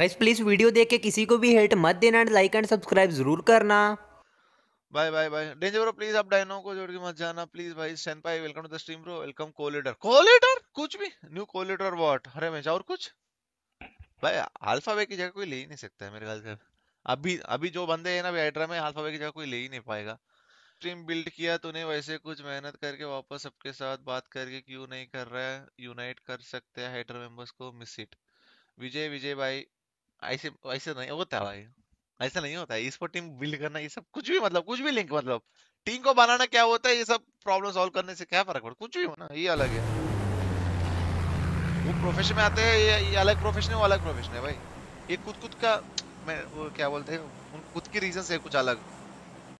guys तो please video देख के किसी को भी हेट मत देना एंड लाइक एंड सब्सक्राइब जरूर करना bye bye bye danger bro please आप डायनो को जोड़ के मत जाना प्लीज भाई सेनपाई welcome to the stream bro welcome कोलेटर कोलेटर कुछ भी न्यू कोलेटर व्हाट अरे मैं और कुछ भाई अल्फा अल्फाबे की जगह कोई ले ही नहीं सकता है मेरे ख्याल से अभी अभी जो बंदे हैं ना वेड्रा में अल्फा अल्फाबे की जगह कोई ले ही नहीं पाएगा स्ट्रीम बिल्ड किया तूने वैसे कुछ मेहनत करके वापस सबके साथ बात करके क्यों नहीं कर रहा है यूनाइट कर सकते हैं हेटर मेंबर्स को मिस इट विजय विजय भाई ऐसे ऐसे नहीं होता भाई ऐसा नहीं होता इस पर टीम बिल्ड करना ये सब कुछ भी मतलब कुछ भी लिंक मतलब टीम को बनाना क्या होता है ये सब प्रॉब्लम सॉल्व करने से क्या फर्क पड़ता कुछ भी होना ये अलग है वो प्रोफेशन में आते हैं ये, ये अलग प्रोफेशन है वो अलग प्रोफेशन है भाई ये खुद खुद का मैं वो क्या बोलते हैं उन खुद की रीजन से कुछ अलग